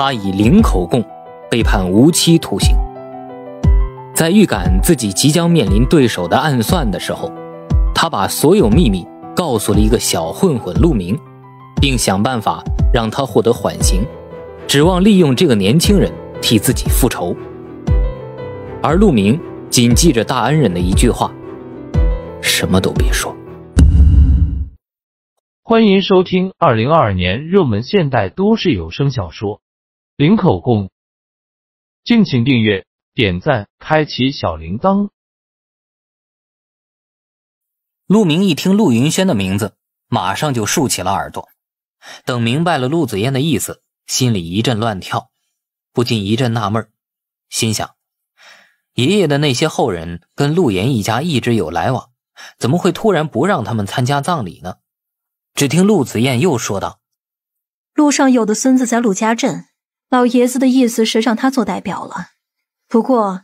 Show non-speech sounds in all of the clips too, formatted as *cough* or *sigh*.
他以零口供被判无期徒刑。在预感自己即将面临对手的暗算的时候，他把所有秘密告诉了一个小混混陆明，并想办法让他获得缓刑，指望利用这个年轻人替自己复仇。而陆明谨记着大恩人的一句话：“什么都别说。”欢迎收听二零二二年热门现代都市有声小说。领口供，敬请订阅、点赞、开启小铃铛。陆明一听陆云轩的名字，马上就竖起了耳朵。等明白了陆子燕的意思，心里一阵乱跳，不禁一阵纳闷心想：爷爷的那些后人跟陆岩一家一直有来往，怎么会突然不让他们参加葬礼呢？只听陆子燕又说道：“路上有的孙子在陆家镇。”老爷子的意思是让他做代表了，不过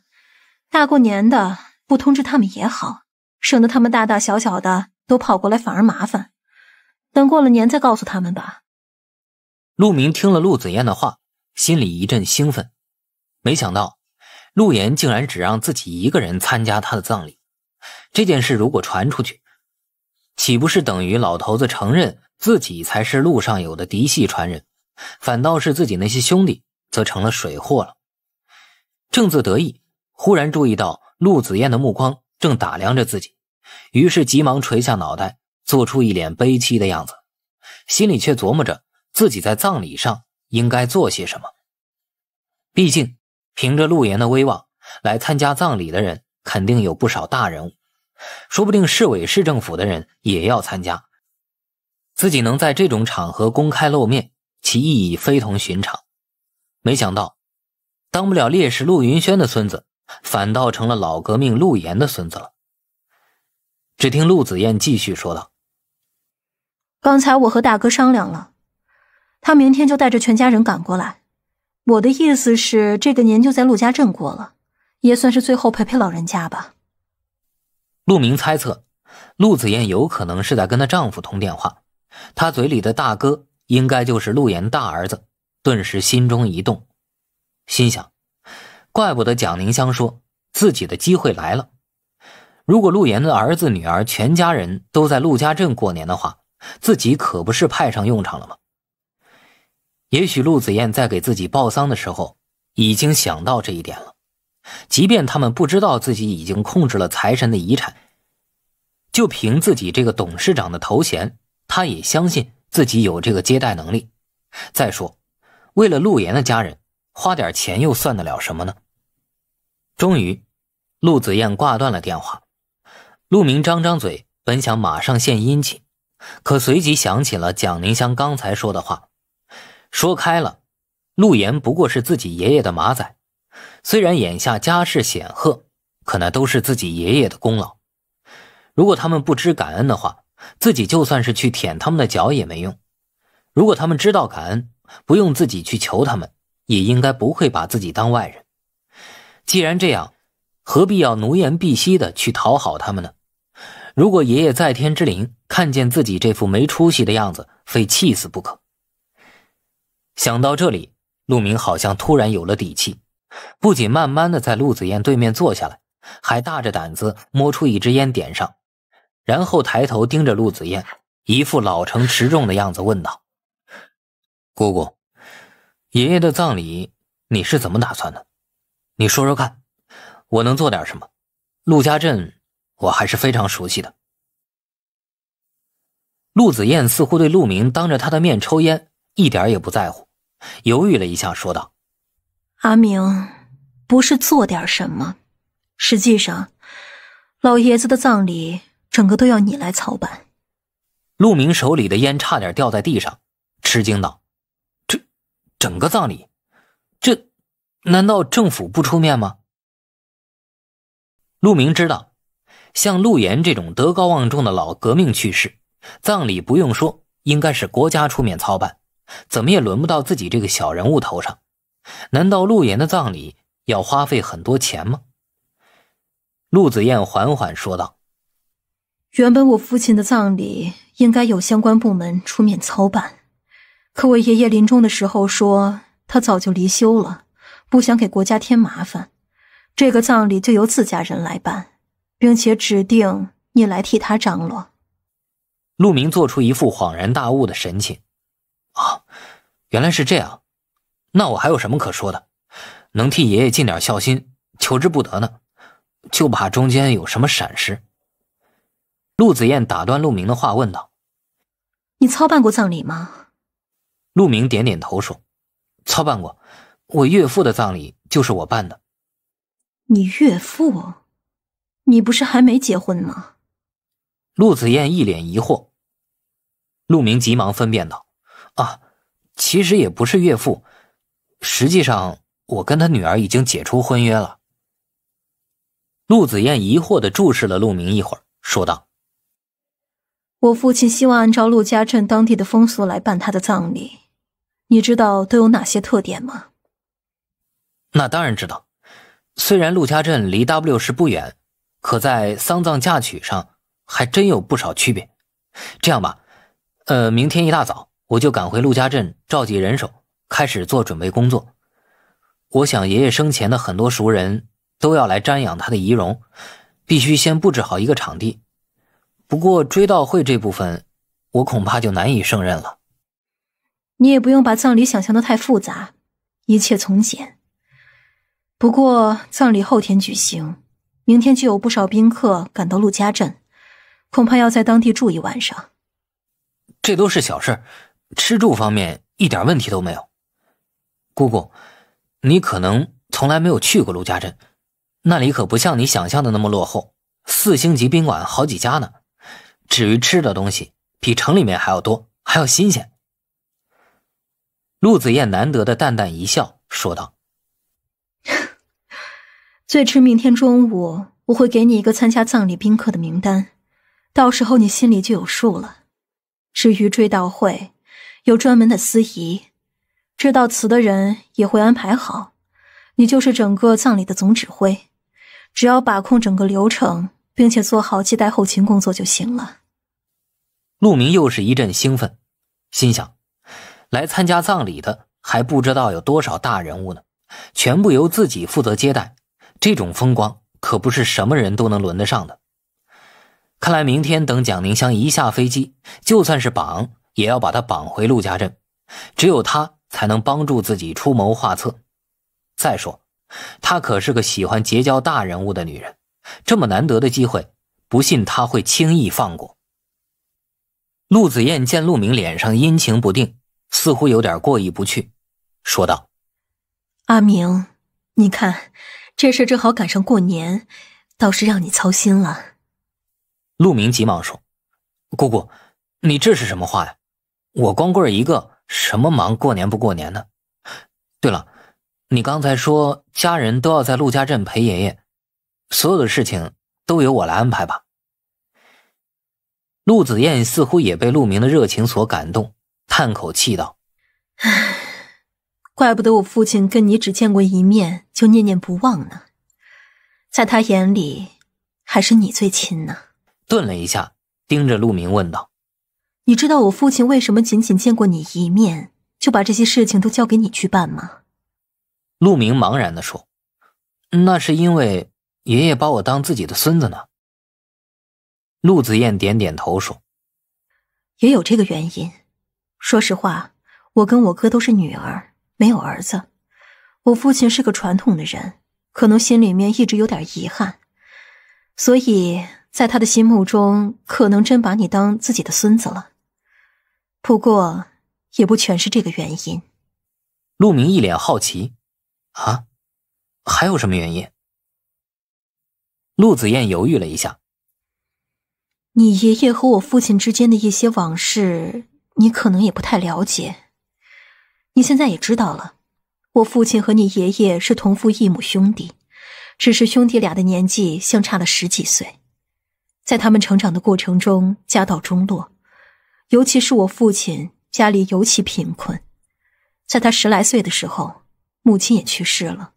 大过年的不通知他们也好，省得他们大大小小的都跑过来，反而麻烦。等过了年再告诉他们吧。陆明听了陆子燕的话，心里一阵兴奋。没想到陆岩竟然只让自己一个人参加他的葬礼，这件事如果传出去，岂不是等于老头子承认自己才是陆上有的嫡系传人？反倒是自己那些兄弟则成了水货了。正自得意，忽然注意到陆子彦的目光正打量着自己，于是急忙垂下脑袋，做出一脸悲戚的样子。心里却琢磨着自己在葬礼上应该做些什么。毕竟凭着陆岩的威望，来参加葬礼的人肯定有不少大人物，说不定市委市政府的人也要参加。自己能在这种场合公开露面。其意义非同寻常，没想到，当不了烈士陆云轩的孙子，反倒成了老革命陆岩的孙子了。只听陆子燕继续说道：“刚才我和大哥商量了，他明天就带着全家人赶过来。我的意思是，这个年就在陆家镇过了，也算是最后陪陪老人家吧。”陆明猜测，陆子燕有可能是在跟她丈夫通电话，她嘴里的大哥。应该就是陆岩大儿子，顿时心中一动，心想：怪不得蒋宁香说自己的机会来了。如果陆岩的儿子、女儿全家人都在陆家镇过年的话，自己可不是派上用场了吗？也许陆子燕在给自己报丧的时候，已经想到这一点了。即便他们不知道自己已经控制了财神的遗产，就凭自己这个董事长的头衔，他也相信。自己有这个接待能力，再说，为了陆岩的家人，花点钱又算得了什么呢？终于，陆子燕挂断了电话。陆明张张嘴，本想马上献殷勤，可随即想起了蒋宁香刚才说的话。说开了，陆岩不过是自己爷爷的马仔，虽然眼下家世显赫，可那都是自己爷爷的功劳。如果他们不知感恩的话。自己就算是去舔他们的脚也没用。如果他们知道感恩，不用自己去求他们，也应该不会把自己当外人。既然这样，何必要奴颜婢膝的去讨好他们呢？如果爷爷在天之灵看见自己这副没出息的样子，非气死不可。想到这里，陆明好像突然有了底气，不仅慢慢的在陆子燕对面坐下来，还大着胆子摸出一支烟点上。然后抬头盯着陆子燕，一副老成持重的样子，问道：“姑姑，爷爷的葬礼你是怎么打算的？你说说看，我能做点什么？陆家镇我还是非常熟悉的。”陆子燕似乎对陆明当着他的面抽烟一点也不在乎，犹豫了一下，说道：“阿明，不是做点什么，实际上，老爷子的葬礼。”整个都要你来操办，陆明手里的烟差点掉在地上，吃惊道：“这，整个葬礼，这难道政府不出面吗？”陆明知道，像陆岩这种德高望重的老革命去世，葬礼不用说，应该是国家出面操办，怎么也轮不到自己这个小人物头上。难道陆岩的葬礼要花费很多钱吗？”陆子燕缓缓说道。原本我父亲的葬礼应该有相关部门出面操办，可我爷爷临终的时候说他早就离休了，不想给国家添麻烦，这个葬礼就由自家人来办，并且指定你来替他张罗。陆明做出一副恍然大悟的神情，啊，原来是这样，那我还有什么可说的？能替爷爷尽点孝心，求之不得呢，就怕中间有什么闪失。陆子燕打断陆明的话，问道：“你操办过葬礼吗？”陆明点点头说：“操办过，我岳父的葬礼就是我办的。”“你岳父？你不是还没结婚吗？”陆子燕一脸疑惑。陆明急忙分辨道：“啊，其实也不是岳父，实际上我跟他女儿已经解除婚约了。”陆子燕疑惑的注视了陆明一会儿，说道。我父亲希望按照陆家镇当地的风俗来办他的葬礼，你知道都有哪些特点吗？那当然知道，虽然陆家镇离 W 市不远，可在丧葬嫁娶上还真有不少区别。这样吧，呃，明天一大早我就赶回陆家镇，召集人手，开始做准备工作。我想爷爷生前的很多熟人都要来瞻仰他的遗容，必须先布置好一个场地。不过追悼会这部分，我恐怕就难以胜任了。你也不用把葬礼想象的太复杂，一切从简。不过葬礼后天举行，明天就有不少宾客赶到陆家镇，恐怕要在当地住一晚上。这都是小事，吃住方面一点问题都没有。姑姑，你可能从来没有去过陆家镇，那里可不像你想象的那么落后，四星级宾馆好几家呢。至于吃的东西，比城里面还要多，还要新鲜。陆子彦难得的淡淡一笑，说道：“最迟明天中午，我会给你一个参加葬礼宾客的名单，到时候你心里就有数了。至于追悼会，有专门的司仪，知道词的人也会安排好，你就是整个葬礼的总指挥，只要把控整个流程。”并且做好接待后勤工作就行了。陆明又是一阵兴奋，心想：来参加葬礼的还不知道有多少大人物呢，全部由自己负责接待，这种风光可不是什么人都能轮得上的。看来明天等蒋宁香一下飞机，就算是绑也要把她绑回陆家镇，只有她才能帮助自己出谋划策。再说，她可是个喜欢结交大人物的女人。这么难得的机会，不信他会轻易放过。陆子燕见陆明脸上阴晴不定，似乎有点过意不去，说道：“阿明，你看，这事正好赶上过年，倒是让你操心了。”陆明急忙说：“姑姑，你这是什么话呀？我光棍一个，什么忙过年不过年呢？对了，你刚才说家人都要在陆家镇陪爷爷。”所有的事情都由我来安排吧。陆子燕似乎也被陆明的热情所感动，叹口气道：“唉，怪不得我父亲跟你只见过一面就念念不忘呢，在他眼里还是你最亲呢。”顿了一下，盯着陆明问道：“你知道我父亲为什么仅仅见过你一面就把这些事情都交给你去办吗？”陆明茫然的说：“那是因为。”爷爷把我当自己的孙子呢。陆子燕点点头说：“也有这个原因。说实话，我跟我哥都是女儿，没有儿子。我父亲是个传统的人，可能心里面一直有点遗憾，所以在他的心目中，可能真把你当自己的孙子了。不过，也不全是这个原因。”陆明一脸好奇：“啊，还有什么原因？”陆子燕犹豫了一下。你爷爷和我父亲之间的一些往事，你可能也不太了解。你现在也知道了，我父亲和你爷爷是同父异母兄弟，只是兄弟俩的年纪相差了十几岁。在他们成长的过程中，家道中落，尤其是我父亲家里尤其贫困。在他十来岁的时候，母亲也去世了。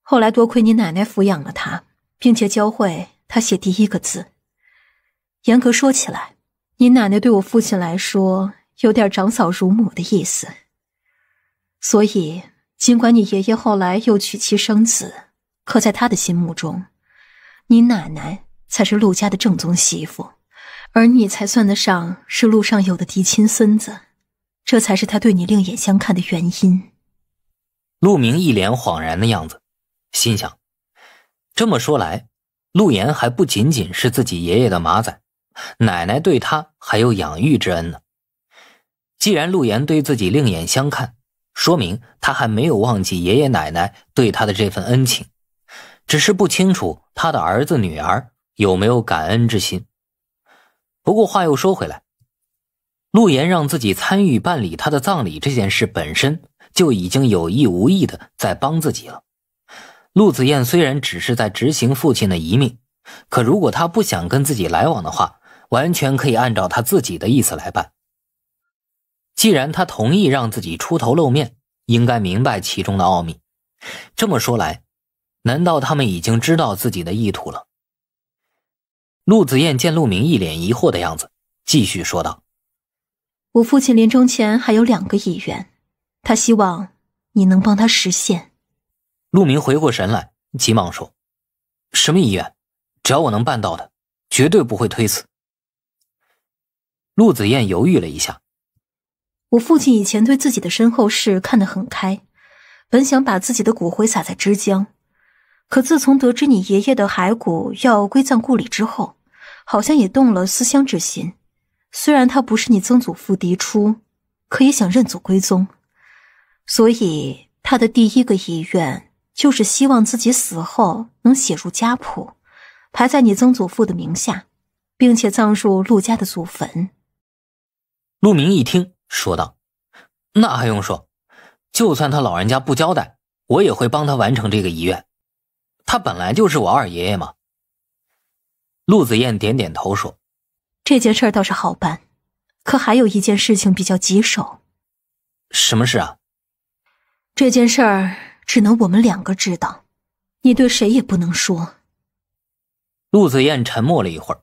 后来多亏你奶奶抚养了他。并且教会他写第一个字。严格说起来，你奶奶对我父亲来说有点长嫂如母的意思，所以尽管你爷爷后来又娶妻生子，可在他的心目中，你奶奶才是陆家的正宗媳妇，而你才算得上是陆尚有的嫡亲孙子，这才是他对你另眼相看的原因。陆明一脸恍然的样子，心想。这么说来，陆岩还不仅仅是自己爷爷的马仔，奶奶对他还有养育之恩呢。既然陆岩对自己另眼相看，说明他还没有忘记爷爷奶奶对他的这份恩情，只是不清楚他的儿子女儿有没有感恩之心。不过话又说回来，陆岩让自己参与办理他的葬礼这件事本身，就已经有意无意的在帮自己了。陆子燕虽然只是在执行父亲的遗命，可如果他不想跟自己来往的话，完全可以按照他自己的意思来办。既然他同意让自己出头露面，应该明白其中的奥秘。这么说来，难道他们已经知道自己的意图了？陆子燕见陆明一脸疑惑的样子，继续说道：“我父亲临终前还有两个遗愿，他希望你能帮他实现。”陆明回过神来，急忙说：“什么遗愿？只要我能办到的，绝对不会推辞。”陆子燕犹豫了一下：“我父亲以前对自己的身后事看得很开，本想把自己的骨灰撒在枝江，可自从得知你爷爷的骸骨要归葬故里之后，好像也动了思乡之心。虽然他不是你曾祖父嫡出，可也想认祖归宗，所以他的第一个遗愿。”就是希望自己死后能写入家谱，排在你曾祖父的名下，并且葬入陆家的祖坟。陆明一听，说道：“那还用说？就算他老人家不交代，我也会帮他完成这个遗愿。他本来就是我二爷爷嘛。”陆子燕点点头说：“这件事儿倒是好办，可还有一件事情比较棘手。什么事啊？这件事儿。”只能我们两个知道，你对谁也不能说。陆子燕沉默了一会儿，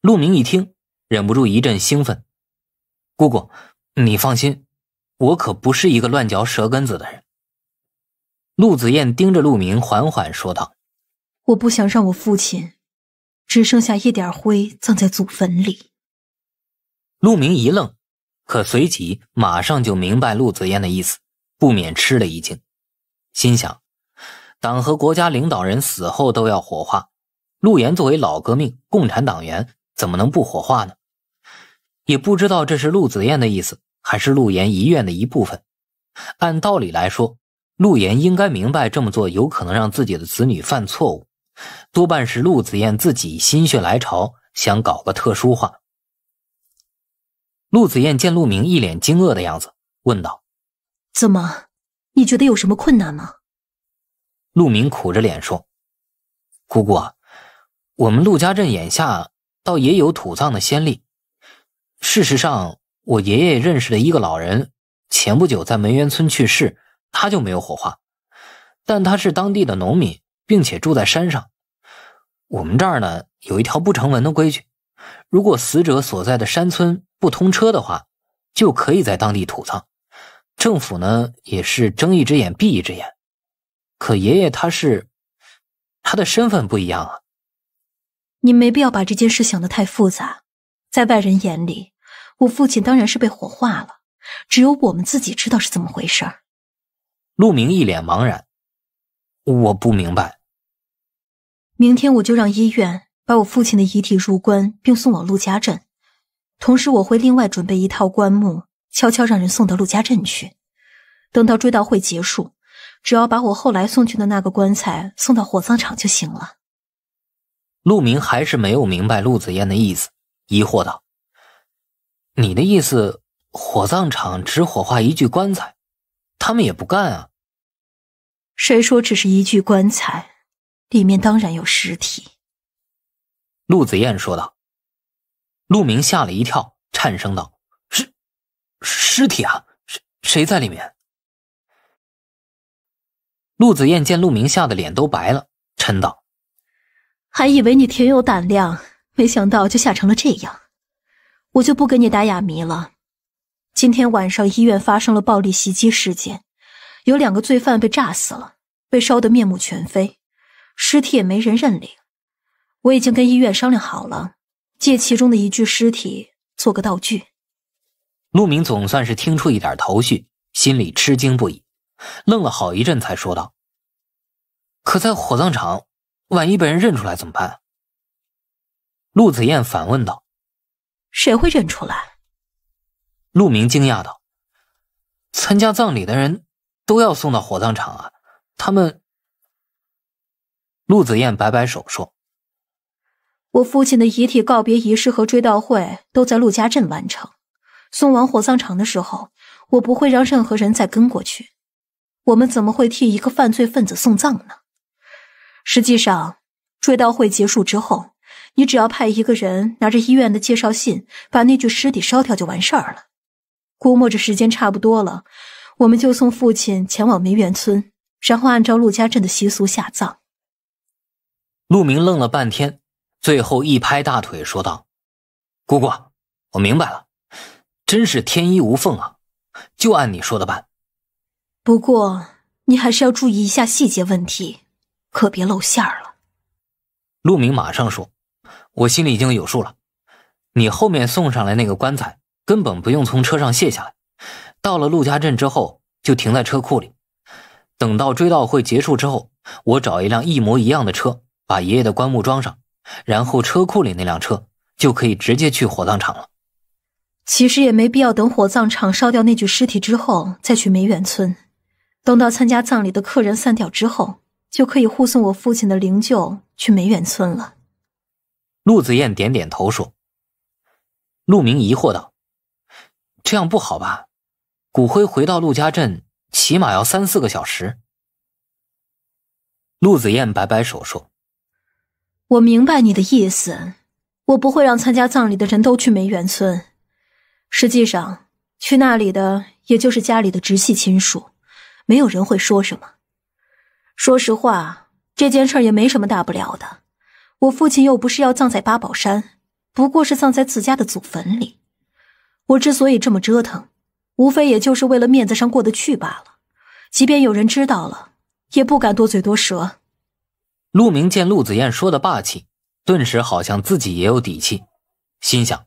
陆明一听，忍不住一阵兴奋。姑姑，你放心，我可不是一个乱嚼舌根子的人。陆子燕盯着陆明，缓缓说道：“我不想让我父亲只剩下一点灰，葬在祖坟里。”陆明一愣，可随即马上就明白陆子燕的意思，不免吃了一惊。心想，党和国家领导人死后都要火化，陆岩作为老革命、共产党员，怎么能不火化呢？也不知道这是陆子燕的意思，还是陆岩遗愿的一部分。按道理来说，陆岩应该明白这么做有可能让自己的子女犯错误，多半是陆子燕自己心血来潮，想搞个特殊化。陆子燕见陆明一脸惊愕的样子，问道：“怎么？”你觉得有什么困难吗？陆明苦着脸说：“姑姑，我们陆家镇眼下倒也有土葬的先例。事实上，我爷爷认识的一个老人，前不久在梅园村去世，他就没有火化。但他是当地的农民，并且住在山上。我们这儿呢，有一条不成文的规矩：如果死者所在的山村不通车的话，就可以在当地土葬。”政府呢也是睁一只眼闭一只眼，可爷爷他是他的身份不一样啊。你没必要把这件事想的太复杂，在外人眼里，我父亲当然是被火化了，只有我们自己知道是怎么回事。陆明一脸茫然，我不明白。明天我就让医院把我父亲的遗体入棺，并送往陆家镇，同时我会另外准备一套棺木。悄悄让人送到陆家镇去，等到追悼会结束，只要把我后来送去的那个棺材送到火葬场就行了。陆明还是没有明白陆子燕的意思，疑惑道：“你的意思，火葬场只火化一具棺材，他们也不干啊？”“谁说只是一具棺材？里面当然有尸体。”陆子燕说道。陆明吓了一跳，颤声道。尸体啊，谁谁在里面？陆子燕见陆明吓得脸都白了，嗔道：“还以为你挺有胆量，没想到就吓成了这样。我就不跟你打哑谜了。今天晚上医院发生了暴力袭击事件，有两个罪犯被炸死了，被烧得面目全非，尸体也没人认领。我已经跟医院商量好了，借其中的一具尸体做个道具。”陆明总算是听出一点头绪，心里吃惊不已，愣了好一阵才说道：“可在火葬场，万一被人认出来怎么办？”陆子燕反问道：“谁会认出来？”陆明惊讶道：“参加葬礼的人都要送到火葬场啊，他们。”陆子燕摆摆手说：“我父亲的遗体告别仪式和追悼会都在陆家镇完成。”送往火葬场的时候，我不会让任何人再跟过去。我们怎么会替一个犯罪分子送葬呢？实际上，追悼会结束之后，你只要派一个人拿着医院的介绍信，把那具尸体烧掉就完事儿了。估摸着时间差不多了，我们就送父亲前往梅园村，然后按照陆家镇的习俗下葬。陆明愣了半天，最后一拍大腿说道：“姑姑，我明白了。”真是天衣无缝啊！就按你说的办。不过你还是要注意一下细节问题，可别露馅儿了。陆明马上说：“我心里已经有数了。你后面送上来那个棺材，根本不用从车上卸下来。到了陆家镇之后，就停在车库里。等到追悼会结束之后，我找一辆一模一样的车，把爷爷的棺木装上，然后车库里那辆车就可以直接去火葬场了。”其实也没必要等火葬场烧掉那具尸体之后再去梅园村，等到参加葬礼的客人散掉之后，就可以护送我父亲的灵柩去梅园村了。陆子燕点点头说。陆明疑惑道：“这样不好吧？骨灰回到陆家镇起码要三四个小时。”陆子燕摆摆手说：“我明白你的意思，我不会让参加葬礼的人都去梅园村。”实际上，去那里的也就是家里的直系亲属，没有人会说什么。说实话，这件事也没什么大不了的。我父亲又不是要葬在八宝山，不过是葬在自家的祖坟里。我之所以这么折腾，无非也就是为了面子上过得去罢了。即便有人知道了，也不敢多嘴多舌。陆明见陆子燕说的霸气，顿时好像自己也有底气，心想。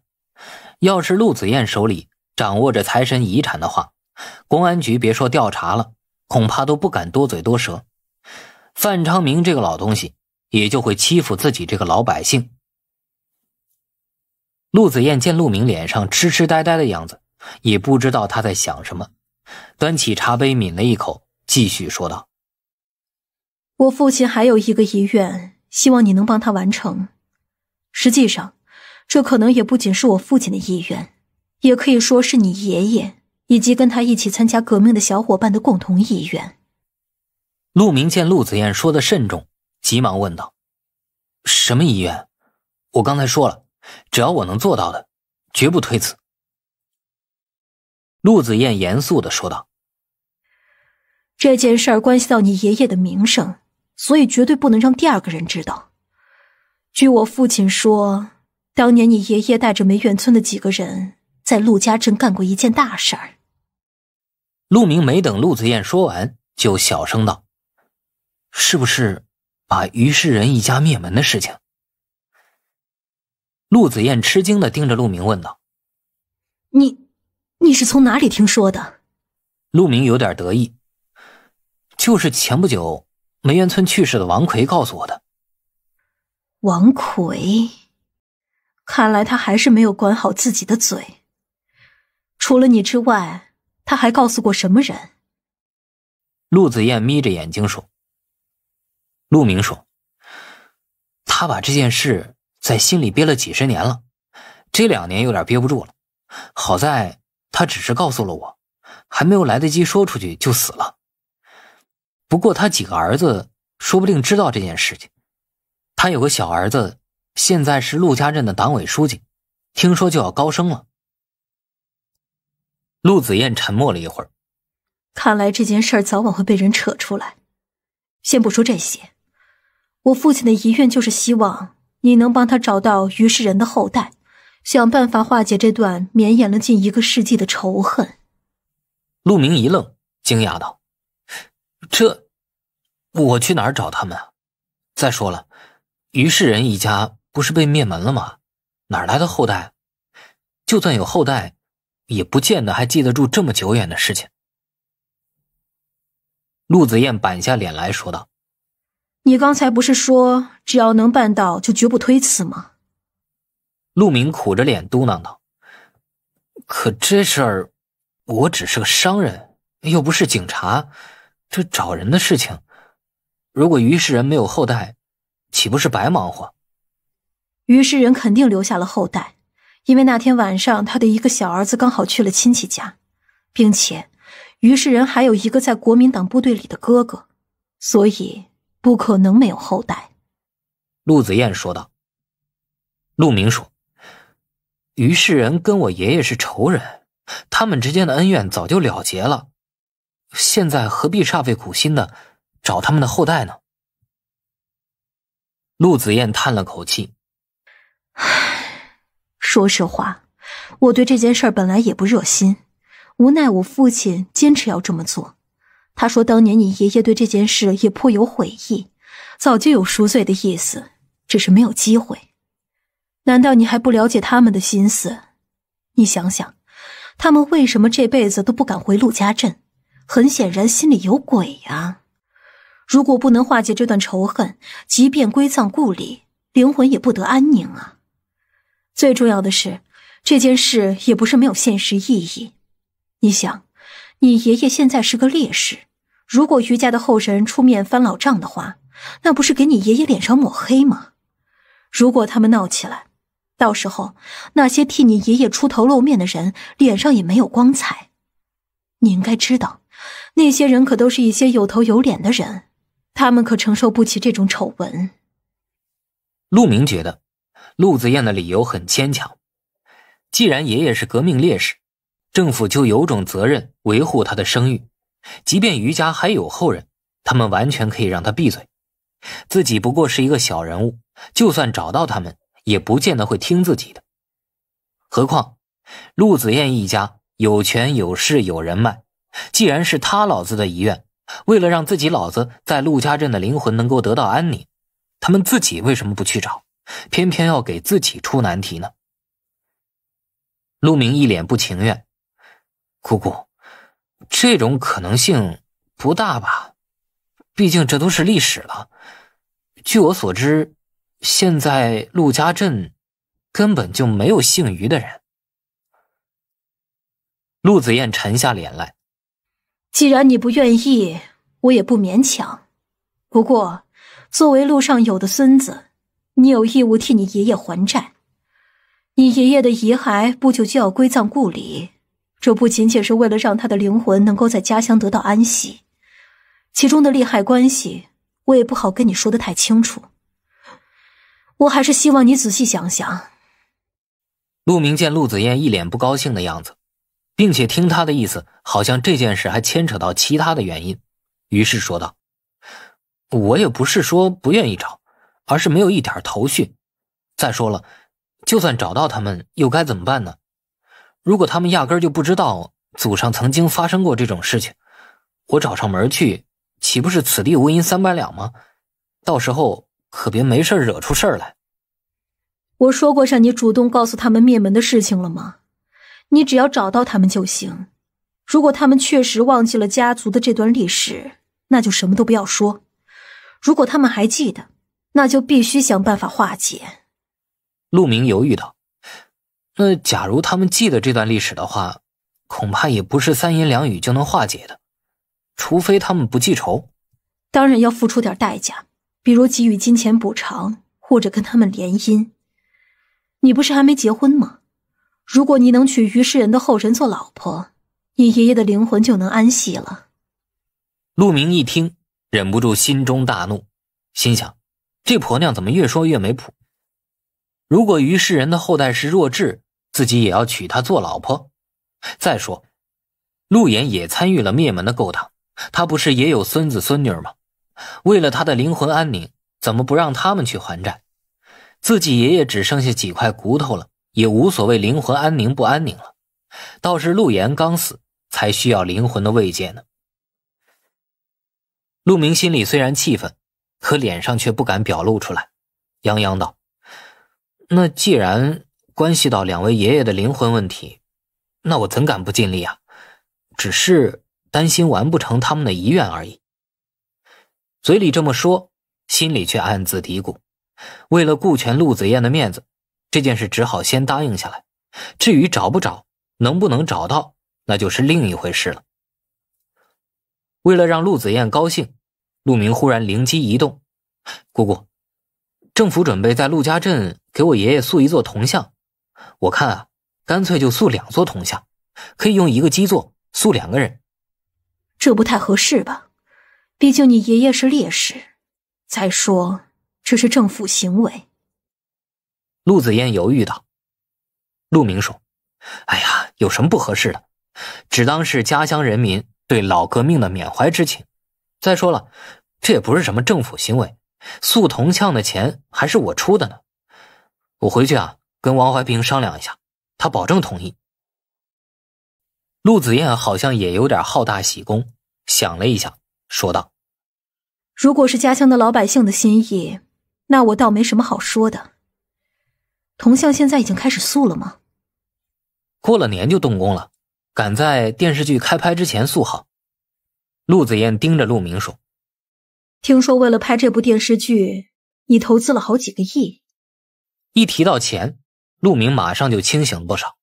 要是陆子燕手里掌握着财神遗产的话，公安局别说调查了，恐怕都不敢多嘴多舌。范昌明这个老东西也就会欺负自己这个老百姓。陆子燕见陆明脸上痴痴呆呆的样子，也不知道他在想什么，端起茶杯抿了一口，继续说道：“我父亲还有一个遗愿，希望你能帮他完成。实际上……”这可能也不仅是我父亲的意愿，也可以说是你爷爷以及跟他一起参加革命的小伙伴的共同意愿。陆明见陆子燕说的慎重，急忙问道：“什么意愿？我刚才说了，只要我能做到的，绝不推辞。”陆子燕严肃的说道：“这件事儿关系到你爷爷的名声，所以绝对不能让第二个人知道。据我父亲说。”当年你爷爷带着梅园村的几个人，在陆家镇干过一件大事儿。陆明没等陆子燕说完，就小声道：“是不是把于世仁一家灭门的事情？”陆子燕吃惊的盯着陆明问道：“你，你是从哪里听说的？”陆明有点得意：“就是前不久梅园村去世的王奎告诉我的。”王奎。看来他还是没有管好自己的嘴。除了你之外，他还告诉过什么人？陆子燕眯着眼睛说：“陆明说，他把这件事在心里憋了几十年了，这两年有点憋不住了。好在他只是告诉了我，还没有来得及说出去就死了。不过他几个儿子说不定知道这件事情，他有个小儿子。”现在是陆家镇的党委书记，听说就要高升了。陆子燕沉默了一会儿，看来这件事儿早晚会被人扯出来。先不说这些，我父亲的遗愿就是希望你能帮他找到于世仁的后代，想办法化解这段绵延了近一个世纪的仇恨。陆明一愣，惊讶道：“这，我去哪儿找他们？啊？再说了，于世仁一家。”不是被灭门了吗？哪来的后代？就算有后代，也不见得还记得住这么久远的事情。陆子燕板下脸来说道：“你刚才不是说只要能办到就绝不推辞吗？”陆明苦着脸嘟囔道：“可这事儿，我只是个商人，又不是警察，这找人的事情，如果于世仁没有后代，岂不是白忙活？”于世仁肯定留下了后代，因为那天晚上他的一个小儿子刚好去了亲戚家，并且于世仁还有一个在国民党部队里的哥哥，所以不可能没有后代。陆子燕说道。陆明说：“于世仁跟我爷爷是仇人，他们之间的恩怨早就了结了，现在何必煞费苦心的找他们的后代呢？”陆子燕叹了口气。唉，说实话，我对这件事本来也不热心，无奈我父亲坚持要这么做。他说，当年你爷爷对这件事也颇有悔意，早就有赎罪的意思，只是没有机会。难道你还不了解他们的心思？你想想，他们为什么这辈子都不敢回陆家镇？很显然，心里有鬼呀。如果不能化解这段仇恨，即便归葬故里，灵魂也不得安宁啊。最重要的是，这件事也不是没有现实意义。你想，你爷爷现在是个烈士，如果余家的后人出面翻老账的话，那不是给你爷爷脸上抹黑吗？如果他们闹起来，到时候那些替你爷爷出头露面的人脸上也没有光彩。你应该知道，那些人可都是一些有头有脸的人，他们可承受不起这种丑闻。陆明觉得。陆子燕的理由很牵强。既然爷爷是革命烈士，政府就有种责任维护他的声誉。即便余家还有后人，他们完全可以让他闭嘴。自己不过是一个小人物，就算找到他们，也不见得会听自己的。何况，陆子燕一家有权有势有人脉，既然是他老子的遗愿，为了让自己老子在陆家镇的灵魂能够得到安宁，他们自己为什么不去找？偏偏要给自己出难题呢？陆明一脸不情愿，姑姑，这种可能性不大吧？毕竟这都是历史了。据我所知，现在陆家镇根本就没有姓于的人。陆子燕沉下脸来，既然你不愿意，我也不勉强。不过，作为陆上有的孙子。你有义务替你爷爷还债，你爷爷的遗骸不久就要归葬故里，这不仅仅是为了让他的灵魂能够在家乡得到安息，其中的利害关系我也不好跟你说的太清楚，我还是希望你仔细想想。陆明见陆子燕一脸不高兴的样子，并且听他的意思，好像这件事还牵扯到其他的原因，于是说道：“我也不是说不愿意找。”而是没有一点头绪。再说了，就算找到他们，又该怎么办呢？如果他们压根就不知道祖上曾经发生过这种事情，我找上门去，岂不是此地无银三百两吗？到时候可别没事惹出事儿来。我说过让你主动告诉他们灭门的事情了吗？你只要找到他们就行。如果他们确实忘记了家族的这段历史，那就什么都不要说。如果他们还记得。那就必须想办法化解。陆明犹豫道：“那假如他们记得这段历史的话，恐怕也不是三言两语就能化解的。除非他们不记仇。当然要付出点代价，比如给予金钱补偿，或者跟他们联姻。你不是还没结婚吗？如果你能娶于世人的后人做老婆，你爷爷的灵魂就能安息了。”陆明一听，忍不住心中大怒，心想。这婆娘怎么越说越没谱？如果于世人的后代是弱智，自己也要娶她做老婆。再说，陆岩也参与了灭门的勾当，他不是也有孙子孙女吗？为了他的灵魂安宁，怎么不让他们去还债？自己爷爷只剩下几块骨头了，也无所谓灵魂安宁不安宁了。倒是陆岩刚死，才需要灵魂的慰藉呢。陆明心里虽然气愤。可脸上却不敢表露出来，泱泱道：“那既然关系到两位爷爷的灵魂问题，那我怎敢不尽力啊？只是担心完不成他们的遗愿而已。”嘴里这么说，心里却暗自嘀咕：“为了顾全陆子燕的面子，这件事只好先答应下来。至于找不找，能不能找到，那就是另一回事了。”为了让陆子燕高兴。陆明忽然灵机一动：“姑姑，政府准备在陆家镇给我爷爷塑一座铜像，我看啊，干脆就塑两座铜像，可以用一个基座塑两个人。这不太合适吧？毕竟你爷爷是烈士。再说，这是政府行为。”陆子燕犹豫道。陆明说：“哎呀，有什么不合适的？只当是家乡人民对老革命的缅怀之情。”再说了，这也不是什么政府行为，诉铜像的钱还是我出的呢。我回去啊，跟王怀平商量一下，他保证同意。陆子燕好像也有点好大喜功，想了一下，说道：“如果是家乡的老百姓的心意，那我倒没什么好说的。铜像现在已经开始塑了吗？过了年就动工了，赶在电视剧开拍之前塑好。”陆子燕盯着陆明说：“听说为了拍这部电视剧，你投资了好几个亿。”一提到钱，陆明马上就清醒了不少，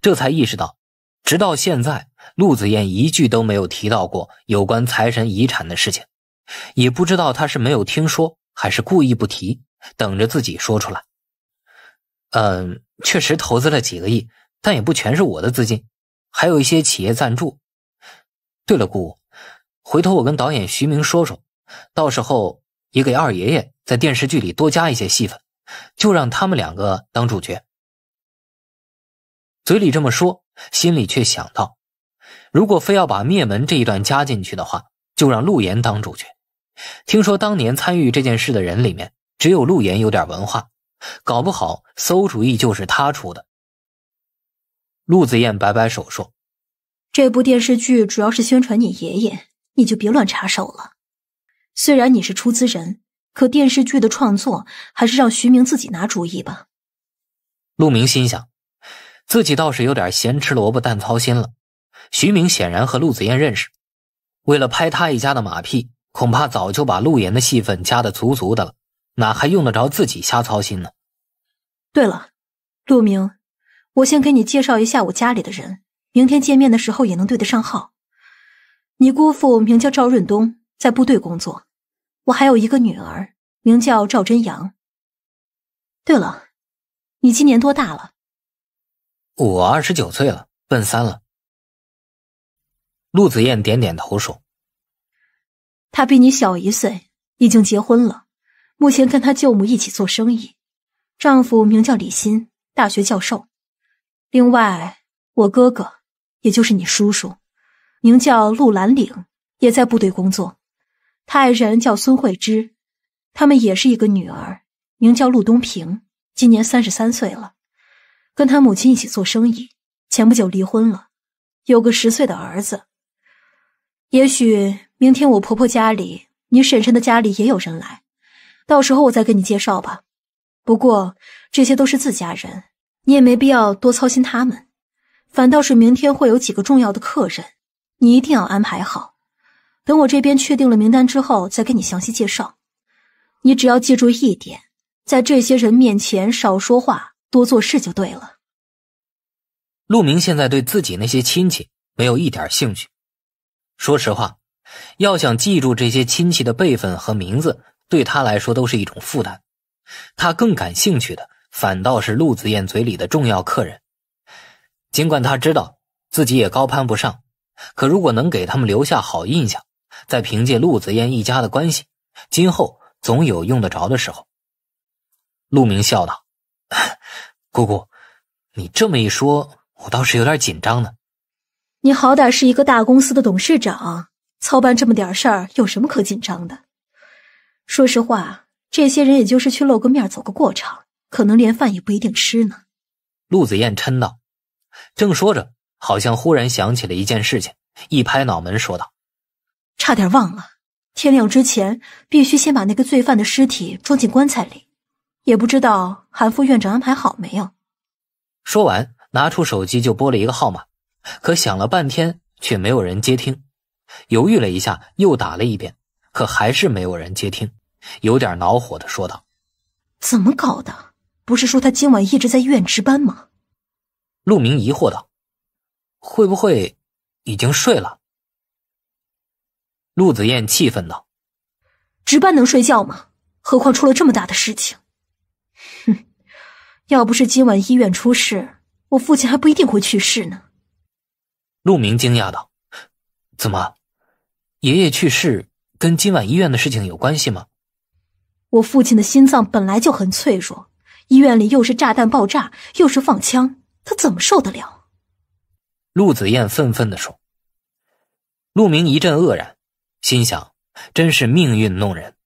这才意识到，直到现在，陆子燕一句都没有提到过有关财神遗产的事情，也不知道他是没有听说，还是故意不提，等着自己说出来。嗯，确实投资了几个亿，但也不全是我的资金，还有一些企业赞助。对了，姑。回头我跟导演徐明说说，到时候也给二爷爷在电视剧里多加一些戏份，就让他们两个当主角。嘴里这么说，心里却想到，如果非要把灭门这一段加进去的话，就让陆岩当主角。听说当年参与这件事的人里面，只有陆岩有点文化，搞不好馊主意就是他出的。陆子燕摆摆手说：“这部电视剧主要是宣传你爷爷。”你就别乱插手了。虽然你是出资人，可电视剧的创作还是让徐明自己拿主意吧。陆明心想，自己倒是有点咸吃萝卜淡操心了。徐明显然和陆子燕认识，为了拍他一家的马屁，恐怕早就把陆岩的戏份加的足足的了，哪还用得着自己瞎操心呢？对了，陆明，我先给你介绍一下我家里的人，明天见面的时候也能对得上号。你姑父名叫赵润东，在部队工作。我还有一个女儿，名叫赵真阳。对了，你今年多大了？我二十九岁了，奔三了。陆子燕点点头说：“她比你小一岁，已经结婚了，目前跟她舅母一起做生意。丈夫名叫李鑫，大学教授。另外，我哥哥，也就是你叔叔。”名叫陆兰岭，也在部队工作。他爱人叫孙慧芝，他们也是一个女儿，名叫陆东平，今年三十三岁了，跟他母亲一起做生意。前不久离婚了，有个十岁的儿子。也许明天我婆婆家里，你婶婶的家里也有人来，到时候我再给你介绍吧。不过这些都是自家人，你也没必要多操心他们。反倒是明天会有几个重要的客人。你一定要安排好，等我这边确定了名单之后，再给你详细介绍。你只要记住一点，在这些人面前少说话，多做事就对了。陆明现在对自己那些亲戚没有一点兴趣。说实话，要想记住这些亲戚的辈分和名字，对他来说都是一种负担。他更感兴趣的反倒是陆子燕嘴里的重要客人，尽管他知道自己也高攀不上。可如果能给他们留下好印象，再凭借陆子燕一家的关系，今后总有用得着的时候。陆明笑道：“ *laughs* 姑姑，你这么一说，我倒是有点紧张呢。”“你好歹是一个大公司的董事长，操办这么点事儿，有什么可紧张的？”“说实话，这些人也就是去露个面，走个过场，可能连饭也不一定吃呢。”陆子燕嗔道。正说着。好像忽然想起了一件事情，一拍脑门说道：“差点忘了，天亮之前必须先把那个罪犯的尸体装进棺材里，也不知道韩副院长安排好没有。”说完，拿出手机就拨了一个号码，可想了半天却没有人接听，犹豫了一下又打了一遍，可还是没有人接听，有点恼火的说道：“怎么搞的？不是说他今晚一直在医院值班吗？”陆明疑惑道。会不会已经睡了？陆子燕气愤道：“值班能睡觉吗？何况出了这么大的事情！”哼，要不是今晚医院出事，我父亲还不一定会去世呢。陆明惊讶道：“怎么，爷爷去世跟今晚医院的事情有关系吗？”我父亲的心脏本来就很脆弱，医院里又是炸弹爆炸，又是放枪，他怎么受得了？陆子燕愤愤地说：“陆明一阵愕然，心想，真是命运弄人。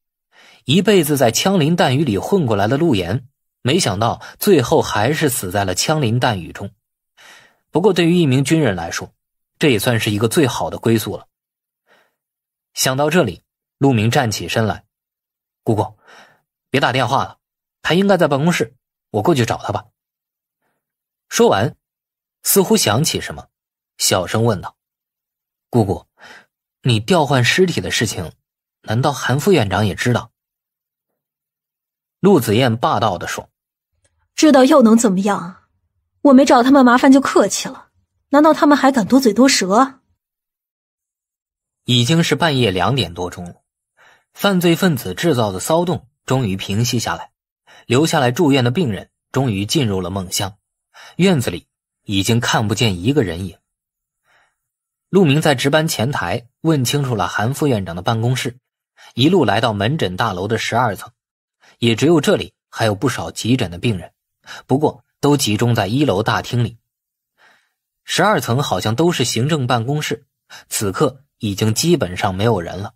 一辈子在枪林弹雨里混过来的陆岩，没想到最后还是死在了枪林弹雨中。不过，对于一名军人来说，这也算是一个最好的归宿了。”想到这里，陆明站起身来：“姑姑，别打电话了，他应该在办公室，我过去找他吧。”说完，似乎想起什么。小声问道：“姑姑，你调换尸体的事情，难道韩副院长也知道？”陆子燕霸道的说：“知道又能怎么样？我没找他们麻烦就客气了，难道他们还敢多嘴多舌？”已经是半夜两点多钟了，犯罪分子制造的骚动终于平息下来，留下来住院的病人终于进入了梦乡，院子里已经看不见一个人影。陆明在值班前台问清楚了韩副院长的办公室，一路来到门诊大楼的十二层，也只有这里还有不少急诊的病人，不过都集中在一楼大厅里。十二层好像都是行政办公室，此刻已经基本上没有人了。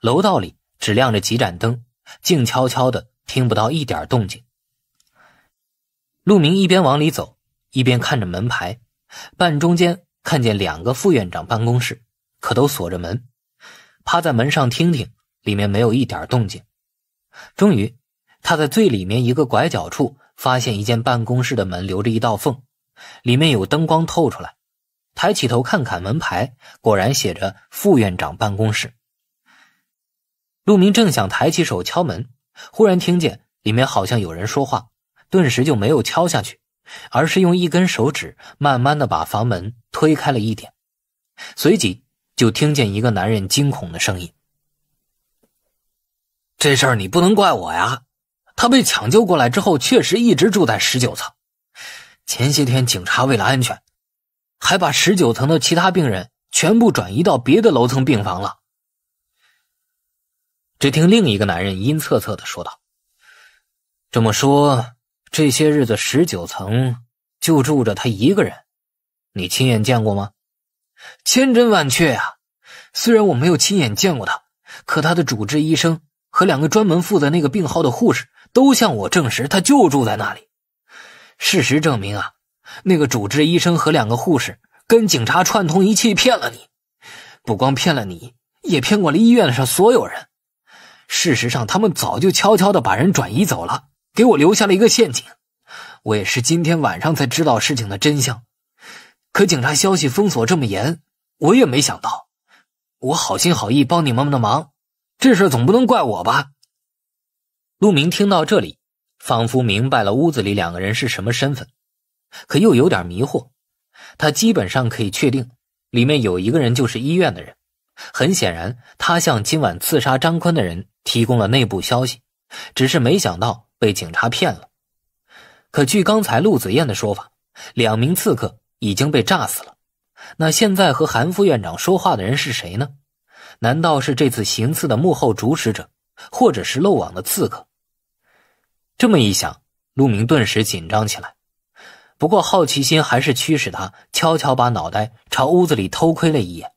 楼道里只亮着几盏灯，静悄悄的，听不到一点动静。陆明一边往里走，一边看着门牌，半中间。看见两个副院长办公室，可都锁着门。趴在门上听听，里面没有一点动静。终于，他在最里面一个拐角处发现一间办公室的门留着一道缝，里面有灯光透出来。抬起头看看门牌，果然写着“副院长办公室”。陆明正想抬起手敲门，忽然听见里面好像有人说话，顿时就没有敲下去。而是用一根手指慢慢的把房门推开了一点，随即就听见一个男人惊恐的声音：“这事儿你不能怪我呀！他被抢救过来之后，确实一直住在十九层。前些天警察为了安全，还把十九层的其他病人全部转移到别的楼层病房了。”只听另一个男人阴恻恻的说道：“这么说。”这些日子，十九层就住着他一个人，你亲眼见过吗？千真万确啊！虽然我没有亲眼见过他，可他的主治医生和两个专门负责那个病号的护士都向我证实，他就住在那里。事实证明啊，那个主治医生和两个护士跟警察串通一气，骗了你，不光骗了你，也骗过了医院上所有人。事实上，他们早就悄悄地把人转移走了。给我留下了一个陷阱，我也是今天晚上才知道事情的真相。可警察消息封锁这么严，我也没想到。我好心好意帮你们的忙，这事总不能怪我吧？陆明听到这里，仿佛明白了屋子里两个人是什么身份，可又有点迷惑。他基本上可以确定，里面有一个人就是医院的人。很显然，他向今晚刺杀张坤的人提供了内部消息。只是没想到被警察骗了。可据刚才陆子燕的说法，两名刺客已经被炸死了。那现在和韩副院长说话的人是谁呢？难道是这次行刺的幕后主使者，或者是漏网的刺客？这么一想，陆明顿时紧张起来。不过好奇心还是驱使他悄悄把脑袋朝屋子里偷窥了一眼。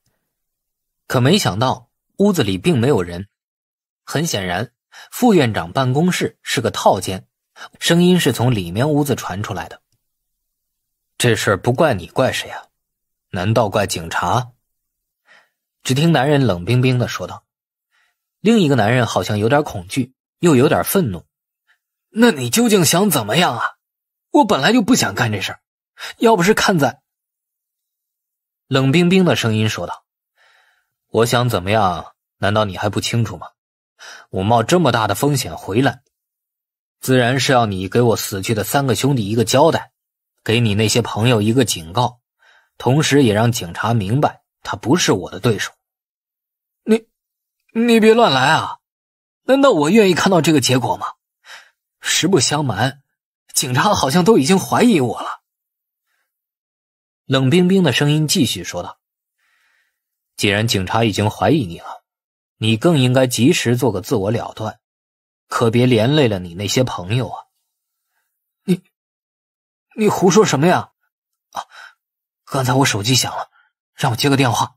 可没想到屋子里并没有人。很显然。副院长办公室是个套间，声音是从里面屋子传出来的。这事儿不怪你，怪谁啊？难道怪警察？只听男人冷冰冰的说道。另一个男人好像有点恐惧，又有点愤怒。那你究竟想怎么样啊？我本来就不想干这事儿，要不是看在……冷冰冰的声音说道：“我想怎么样？难道你还不清楚吗？”我冒这么大的风险回来，自然是要你给我死去的三个兄弟一个交代，给你那些朋友一个警告，同时也让警察明白他不是我的对手。你，你别乱来啊！难道我愿意看到这个结果吗？实不相瞒，警察好像都已经怀疑我了。冷冰冰的声音继续说道：“既然警察已经怀疑你了。”你更应该及时做个自我了断，可别连累了你那些朋友啊！你，你胡说什么呀？啊，刚才我手机响了，让我接个电话。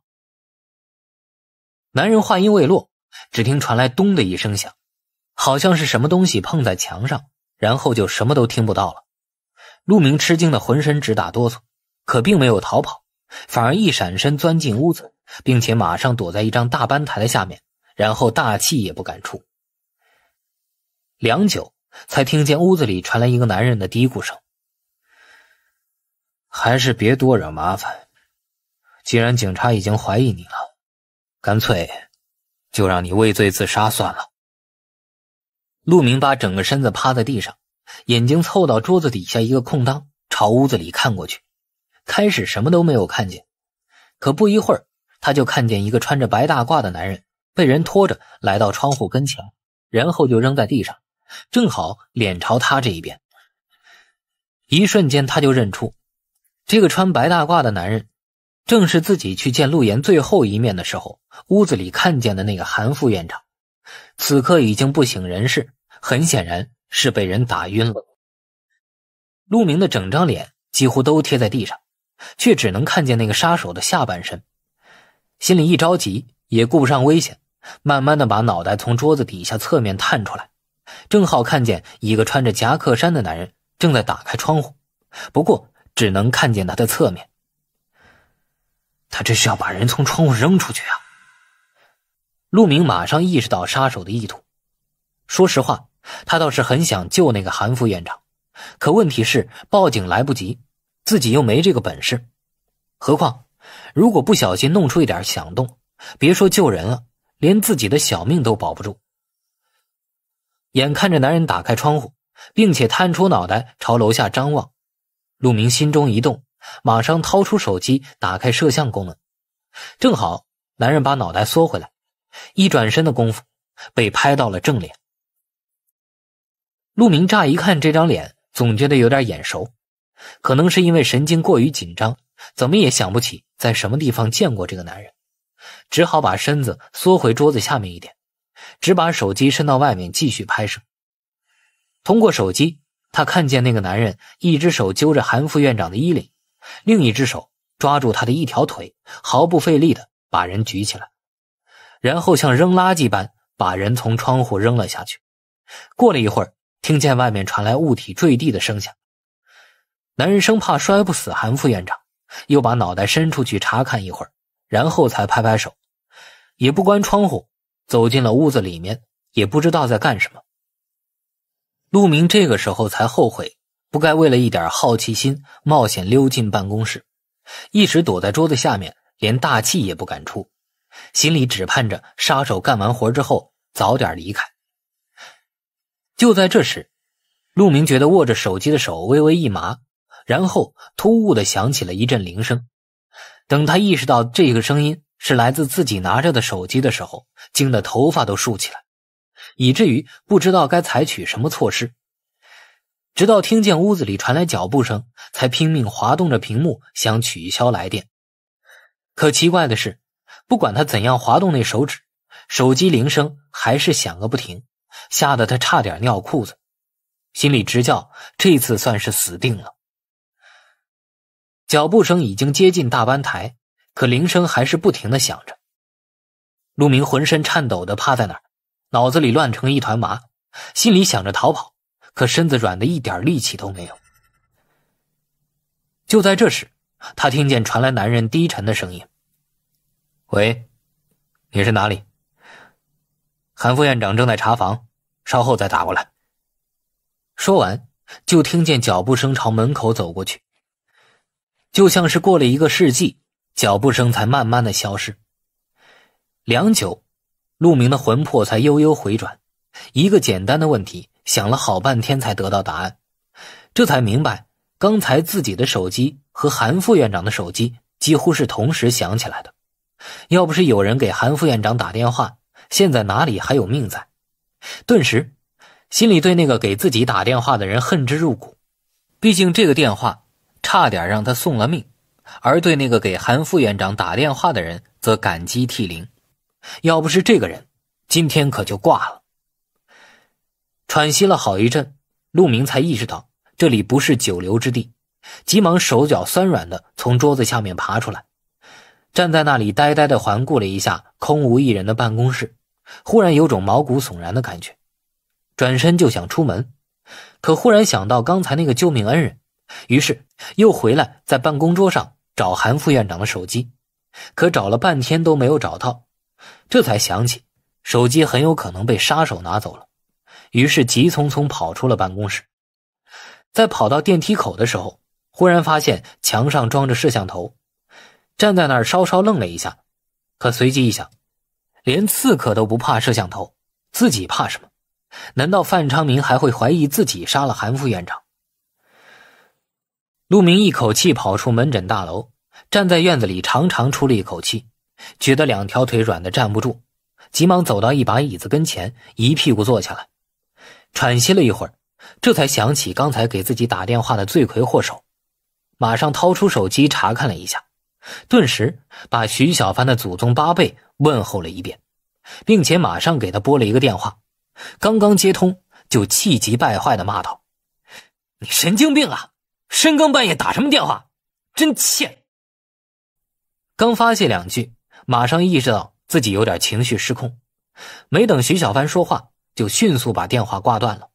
男人话音未落，只听传来“咚”的一声响，好像是什么东西碰在墙上，然后就什么都听不到了。陆明吃惊的浑身直打哆嗦，可并没有逃跑，反而一闪身钻进屋子，并且马上躲在一张大班台的下面。然后大气也不敢出，良久，才听见屋子里传来一个男人的嘀咕声：“还是别多惹麻烦。既然警察已经怀疑你了，干脆就让你畏罪自杀算了。”陆明把整个身子趴在地上，眼睛凑到桌子底下一个空档，朝屋子里看过去。开始什么都没有看见，可不一会儿，他就看见一个穿着白大褂的男人。被人拖着来到窗户跟前，然后就扔在地上，正好脸朝他这一边。一瞬间，他就认出，这个穿白大褂的男人，正是自己去见陆岩最后一面的时候，屋子里看见的那个韩副院长。此刻已经不省人事，很显然是被人打晕了。陆明的整张脸几乎都贴在地上，却只能看见那个杀手的下半身。心里一着急，也顾不上危险。慢慢的把脑袋从桌子底下侧面探出来，正好看见一个穿着夹克衫的男人正在打开窗户，不过只能看见他的侧面。他这是要把人从窗户扔出去啊！陆明马上意识到杀手的意图。说实话，他倒是很想救那个韩副院长，可问题是报警来不及，自己又没这个本事。何况，如果不小心弄出一点响动，别说救人了。连自己的小命都保不住，眼看着男人打开窗户，并且探出脑袋朝楼下张望，陆明心中一动，马上掏出手机打开摄像功能。正好男人把脑袋缩回来，一转身的功夫被拍到了正脸。陆明乍一看这张脸，总觉得有点眼熟，可能是因为神经过于紧张，怎么也想不起在什么地方见过这个男人。只好把身子缩回桌子下面一点，只把手机伸到外面继续拍摄。通过手机，他看见那个男人一只手揪着韩副院长的衣领，另一只手抓住他的一条腿，毫不费力的把人举起来，然后像扔垃圾般把人从窗户扔了下去。过了一会儿，听见外面传来物体坠地的声响。男人生怕摔不死韩副院长，又把脑袋伸出去查看一会儿，然后才拍拍手。也不关窗户，走进了屋子里面，也不知道在干什么。陆明这个时候才后悔，不该为了一点好奇心冒险溜进办公室，一直躲在桌子下面，连大气也不敢出，心里只盼着杀手干完活之后早点离开。就在这时，陆明觉得握着手机的手微微一麻，然后突兀的响起了一阵铃声。等他意识到这个声音。是来自自己拿着的手机的时候，惊得头发都竖起来，以至于不知道该采取什么措施。直到听见屋子里传来脚步声，才拼命滑动着屏幕想取消来电。可奇怪的是，不管他怎样滑动那手指，手机铃声还是响个不停，吓得他差点尿裤子，心里直叫：“这次算是死定了！”脚步声已经接近大班台。可铃声还是不停的响着，陆明浑身颤抖的趴在那儿，脑子里乱成一团麻，心里想着逃跑，可身子软的一点力气都没有。就在这时，他听见传来男人低沉的声音：“喂，你是哪里？”韩副院长正在查房，稍后再打过来。”说完，就听见脚步声朝门口走过去，就像是过了一个世纪。脚步声才慢慢的消失。良久，陆明的魂魄才悠悠回转。一个简单的问题，想了好半天才得到答案。这才明白，刚才自己的手机和韩副院长的手机几乎是同时响起来的。要不是有人给韩副院长打电话，现在哪里还有命在？顿时，心里对那个给自己打电话的人恨之入骨。毕竟这个电话差点让他送了命。而对那个给韩副院长打电话的人，则感激涕零。要不是这个人，今天可就挂了。喘息了好一阵，陆明才意识到这里不是久留之地，急忙手脚酸软的从桌子下面爬出来，站在那里呆呆的环顾了一下空无一人的办公室，忽然有种毛骨悚然的感觉，转身就想出门，可忽然想到刚才那个救命恩人，于是又回来在办公桌上。找韩副院长的手机，可找了半天都没有找到，这才想起手机很有可能被杀手拿走了，于是急匆匆跑出了办公室。在跑到电梯口的时候，忽然发现墙上装着摄像头，站在那儿稍稍愣了一下，可随即一想，连刺客都不怕摄像头，自己怕什么？难道范昌明还会怀疑自己杀了韩副院长？陆明一口气跑出门诊大楼，站在院子里，长长出了一口气，觉得两条腿软的站不住，急忙走到一把椅子跟前，一屁股坐下来，喘息了一会儿，这才想起刚才给自己打电话的罪魁祸首，马上掏出手机查看了一下，顿时把徐小帆的祖宗八辈问候了一遍，并且马上给他拨了一个电话，刚刚接通就气急败坏的骂道：“你神经病啊！”深更半夜打什么电话？真欠！刚发泄两句，马上意识到自己有点情绪失控，没等徐小帆说话，就迅速把电话挂断了。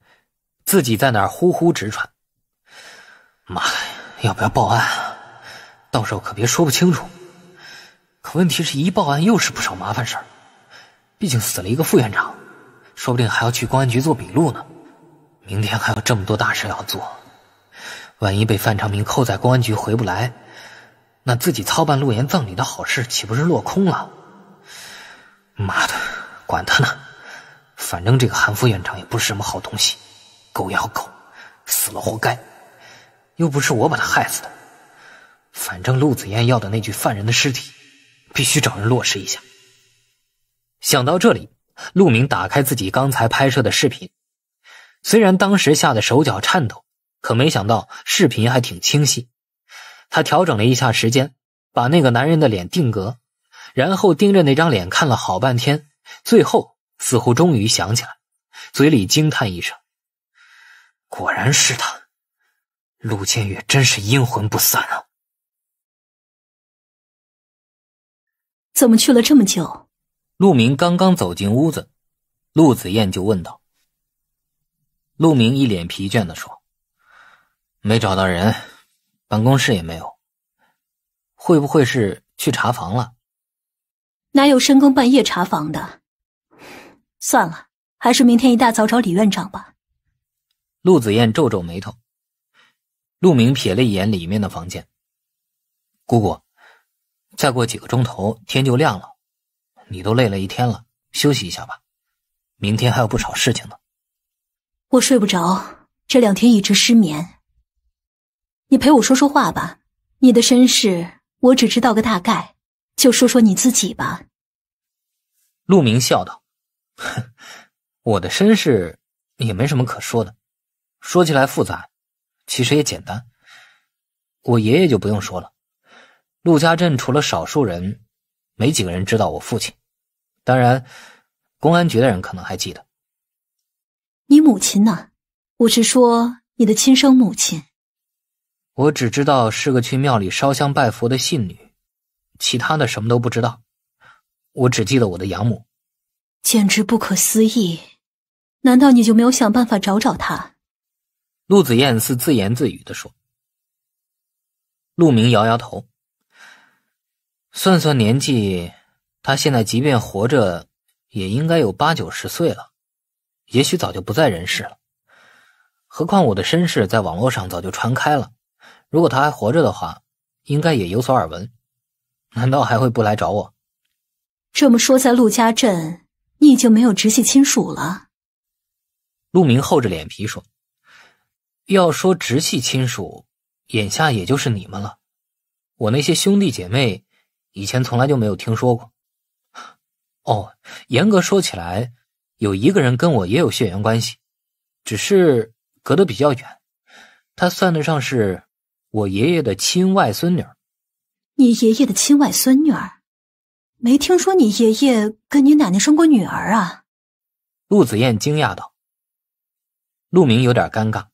自己在那儿呼呼直喘。妈呀！要不要报案？啊？到时候可别说不清楚。可问题是一报案又是不少麻烦事儿，毕竟死了一个副院长，说不定还要去公安局做笔录呢。明天还有这么多大事要做。万一被范长明扣在公安局回不来，那自己操办陆岩葬礼的好事岂不是落空了？妈的，管他呢，反正这个韩副院长也不是什么好东西，狗咬狗，死了活该，又不是我把他害死的。反正陆子燕要的那具犯人的尸体，必须找人落实一下。想到这里，陆明打开自己刚才拍摄的视频，虽然当时吓得手脚颤抖。可没想到视频还挺清晰，他调整了一下时间，把那个男人的脸定格，然后盯着那张脸看了好半天，最后似乎终于想起来，嘴里惊叹一声：“果然是他，陆千月真是阴魂不散啊！”怎么去了这么久？陆明刚刚走进屋子，陆子燕就问道。陆明一脸疲倦的说。没找到人，办公室也没有。会不会是去查房了？哪有深更半夜查房的？算了，还是明天一大早找李院长吧。陆子燕皱皱眉头。陆明瞥了一眼里面的房间。姑姑，再过几个钟头天就亮了，你都累了一天了，休息一下吧。明天还有不少事情呢。我睡不着，这两天一直失眠。你陪我说说话吧。你的身世我只知道个大概，就说说你自己吧。陆明笑道：“我的身世也没什么可说的，说起来复杂，其实也简单。我爷爷就不用说了。陆家镇除了少数人，没几个人知道我父亲。当然，公安局的人可能还记得。你母亲呢？我是说你的亲生母亲。”我只知道是个去庙里烧香拜佛的信女，其他的什么都不知道。我只记得我的养母，简直不可思议！难道你就没有想办法找找他？陆子燕似自言自语地说。陆明摇摇头，算算年纪，他现在即便活着，也应该有八九十岁了，也许早就不在人世了。何况我的身世在网络上早就传开了。如果他还活着的话，应该也有所耳闻。难道还会不来找我？这么说，在陆家镇，你已经没有直系亲属了。陆明厚着脸皮说：“要说直系亲属，眼下也就是你们了。我那些兄弟姐妹，以前从来就没有听说过。哦，严格说起来，有一个人跟我也有血缘关系，只是隔得比较远，他算得上是。”我爷爷的亲外孙女，你爷爷的亲外孙女儿，没听说你爷爷跟你奶奶生过女儿啊？陆子燕惊讶道。陆明有点尴尬，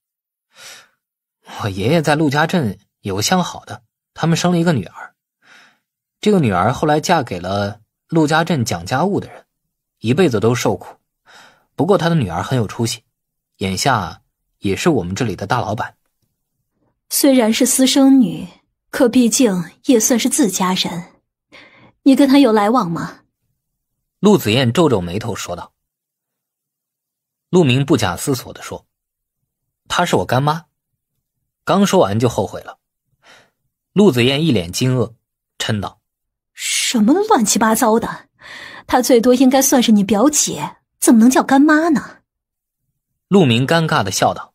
我爷爷在陆家镇有个相好的，他们生了一个女儿，这个女儿后来嫁给了陆家镇讲家务的人，一辈子都受苦。不过他的女儿很有出息，眼下也是我们这里的大老板。虽然是私生女，可毕竟也算是自家人。你跟她有来往吗？陆子燕皱皱眉头说道。陆明不假思索的说：“她是我干妈。”刚说完就后悔了。陆子燕一脸惊愕，嗔道：“什么乱七八糟的？她最多应该算是你表姐，怎么能叫干妈呢？”陆明尴尬的笑道。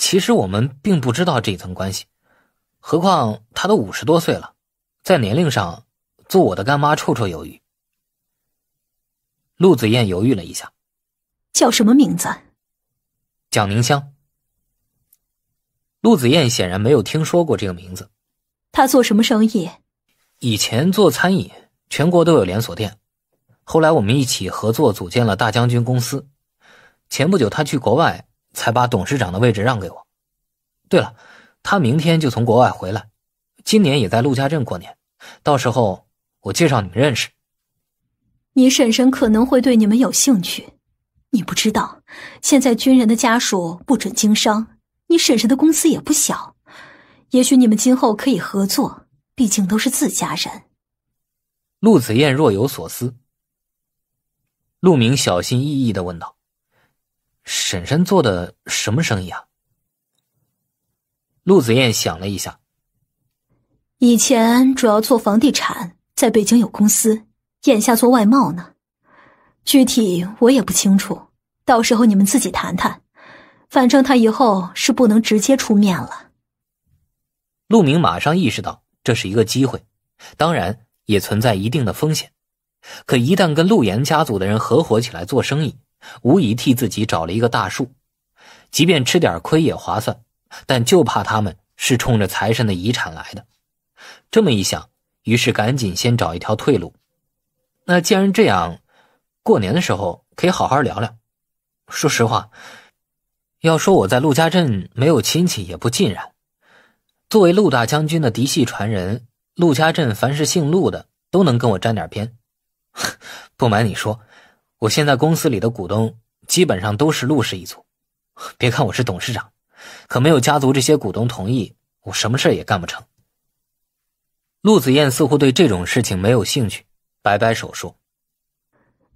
其实我们并不知道这一层关系，何况他都五十多岁了，在年龄上做我的干妈绰绰有余。陆子燕犹豫了一下，叫什么名字？蒋宁香。陆子燕显然没有听说过这个名字。他做什么生意？以前做餐饮，全国都有连锁店。后来我们一起合作组建了大将军公司。前不久他去国外。才把董事长的位置让给我。对了，他明天就从国外回来，今年也在陆家镇过年，到时候我介绍你们认识。你婶婶可能会对你们有兴趣，你不知道，现在军人的家属不准经商。你婶婶的公司也不小，也许你们今后可以合作，毕竟都是自家人。陆子燕若有所思，陆明小心翼翼的问道。婶婶做的什么生意啊？陆子燕想了一下，以前主要做房地产，在北京有公司，眼下做外贸呢，具体我也不清楚，到时候你们自己谈谈。反正他以后是不能直接出面了。陆明马上意识到这是一个机会，当然也存在一定的风险。可一旦跟陆岩家族的人合伙起来做生意。无疑替自己找了一个大树，即便吃点亏也划算，但就怕他们是冲着财神的遗产来的。这么一想，于是赶紧先找一条退路。那既然这样，过年的时候可以好好聊聊。说实话，要说我在陆家镇没有亲戚也不尽然。作为陆大将军的嫡系传人，陆家镇凡是姓陆的都能跟我沾点边。*laughs* 不瞒你说。我现在公司里的股东基本上都是陆氏一族，别看我是董事长，可没有家族这些股东同意，我什么事也干不成。陆子燕似乎对这种事情没有兴趣，摆摆手说：“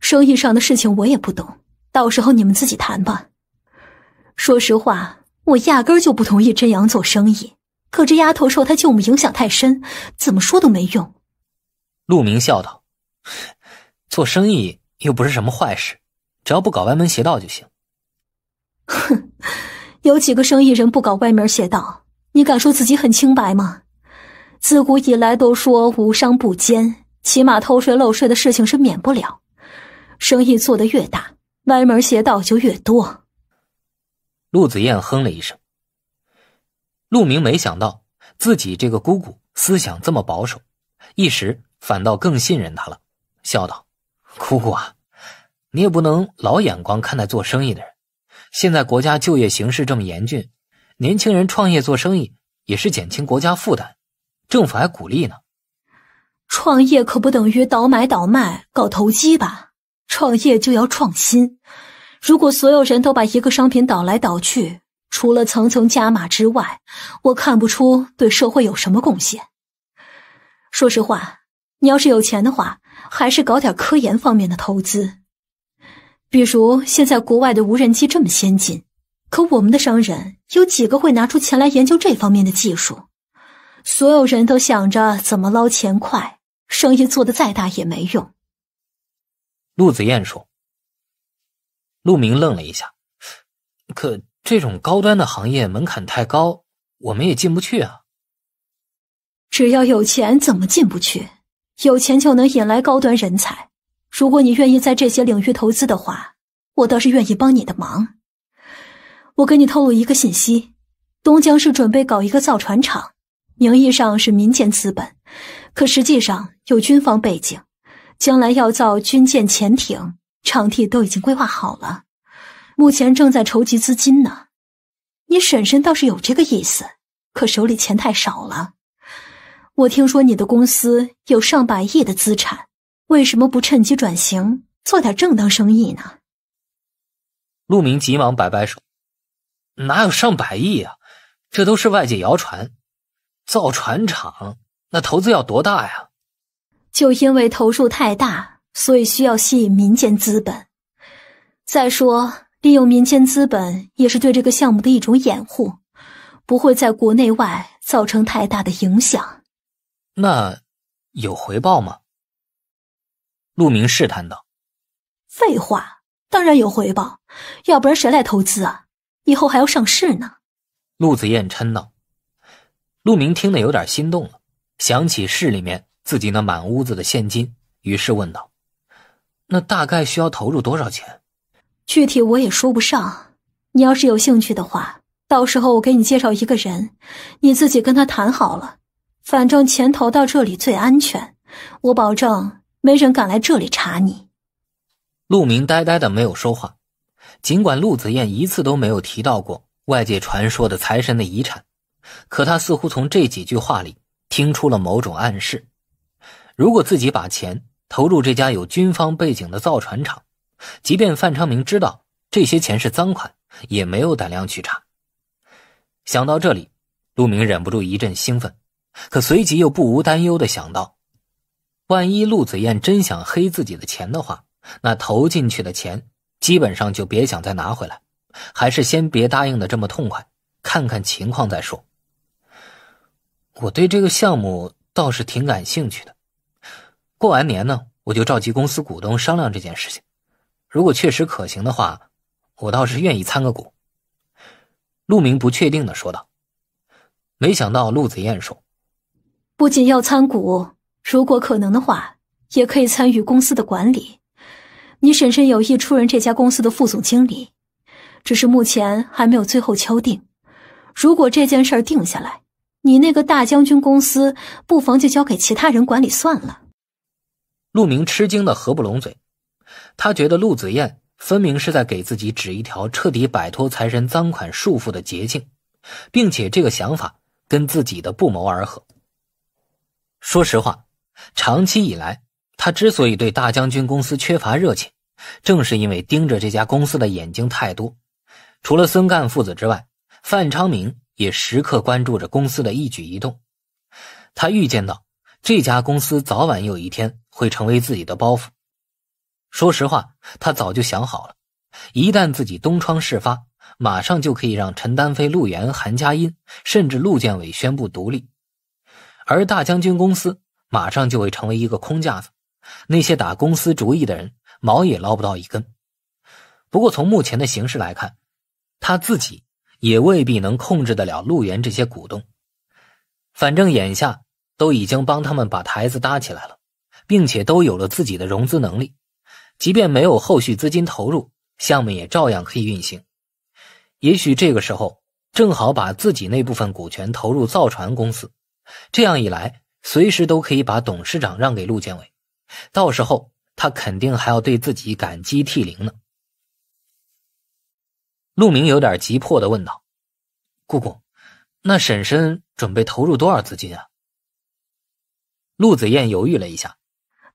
生意上的事情我也不懂，到时候你们自己谈吧。说实话，我压根就不同意真阳做生意，可这丫头受她舅母影响太深，怎么说都没用。”陆明笑道：“做生意。”又不是什么坏事，只要不搞歪门邪道就行。哼，*laughs* 有几个生意人不搞歪门邪道？你敢说自己很清白吗？自古以来都说无商不奸，起码偷税漏税的事情是免不了。生意做得越大，歪门邪道就越多。陆子燕哼了一声。陆明没想到自己这个姑姑思想这么保守，一时反倒更信任他了，笑道：“姑姑啊。”你也不能老眼光看待做生意的人。现在国家就业形势这么严峻，年轻人创业做生意也是减轻国家负担，政府还鼓励呢。创业可不等于倒买倒卖、搞投机吧？创业就要创新。如果所有人都把一个商品倒来倒去，除了层层加码之外，我看不出对社会有什么贡献。说实话，你要是有钱的话，还是搞点科研方面的投资。比如现在国外的无人机这么先进，可我们的商人有几个会拿出钱来研究这方面的技术？所有人都想着怎么捞钱快，生意做得再大也没用。陆子燕说。陆明愣了一下，可这种高端的行业门槛太高，我们也进不去啊。只要有钱，怎么进不去？有钱就能引来高端人才。如果你愿意在这些领域投资的话，我倒是愿意帮你的忙。我给你透露一个信息：东江市准备搞一个造船厂，名义上是民间资本，可实际上有军方背景，将来要造军舰、潜艇，场地都已经规划好了，目前正在筹集资金呢。你婶婶倒是有这个意思，可手里钱太少了。我听说你的公司有上百亿的资产。为什么不趁机转型做点正当生意呢？陆明急忙摆摆手：“哪有上百亿啊？这都是外界谣传。造船厂那投资要多大呀？就因为投入太大，所以需要吸引民间资本。再说，利用民间资本也是对这个项目的一种掩护，不会在国内外造成太大的影响。那有回报吗？”陆明试探道：“废话，当然有回报，要不然谁来投资啊？以后还要上市呢。”陆子燕嗔道。陆明听得有点心动了，想起市里面自己那满屋子的现金，于是问道：“那大概需要投入多少钱？”具体我也说不上。你要是有兴趣的话，到时候我给你介绍一个人，你自己跟他谈好了。反正钱投到这里最安全，我保证。没人敢来这里查你。陆明呆呆的没有说话。尽管陆子燕一次都没有提到过外界传说的财神的遗产，可他似乎从这几句话里听出了某种暗示。如果自己把钱投入这家有军方背景的造船厂，即便范昌明知道这些钱是赃款，也没有胆量去查。想到这里，陆明忍不住一阵兴奋，可随即又不无担忧的想到。万一陆子燕真想黑自己的钱的话，那投进去的钱基本上就别想再拿回来，还是先别答应的这么痛快，看看情况再说。我对这个项目倒是挺感兴趣的，过完年呢，我就召集公司股东商量这件事情。如果确实可行的话，我倒是愿意参个股。陆明不确定的说道。没想到陆子燕说：“不仅要参股。”如果可能的话，也可以参与公司的管理。你婶婶有意出任这家公司的副总经理，只是目前还没有最后敲定。如果这件事儿定下来，你那个大将军公司不妨就交给其他人管理算了。陆明吃惊的合不拢嘴，他觉得陆子燕分明是在给自己指一条彻底摆脱财神赃款束缚的捷径，并且这个想法跟自己的不谋而合。说实话。长期以来，他之所以对大将军公司缺乏热情，正是因为盯着这家公司的眼睛太多。除了孙干父子之外，范昌明也时刻关注着公司的一举一动。他预见到这家公司早晚有一天会成为自己的包袱。说实话，他早就想好了，一旦自己东窗事发，马上就可以让陈丹飞、陆岩、韩佳音，甚至陆建伟宣布独立，而大将军公司。马上就会成为一个空架子，那些打公司主意的人毛也捞不到一根。不过从目前的形势来看，他自己也未必能控制得了陆源这些股东。反正眼下都已经帮他们把台子搭起来了，并且都有了自己的融资能力，即便没有后续资金投入，项目也照样可以运行。也许这个时候正好把自己那部分股权投入造船公司，这样一来。随时都可以把董事长让给陆建伟，到时候他肯定还要对自己感激涕零呢。陆明有点急迫的问道：“姑姑，那婶婶准备投入多少资金啊？”陆子燕犹豫了一下，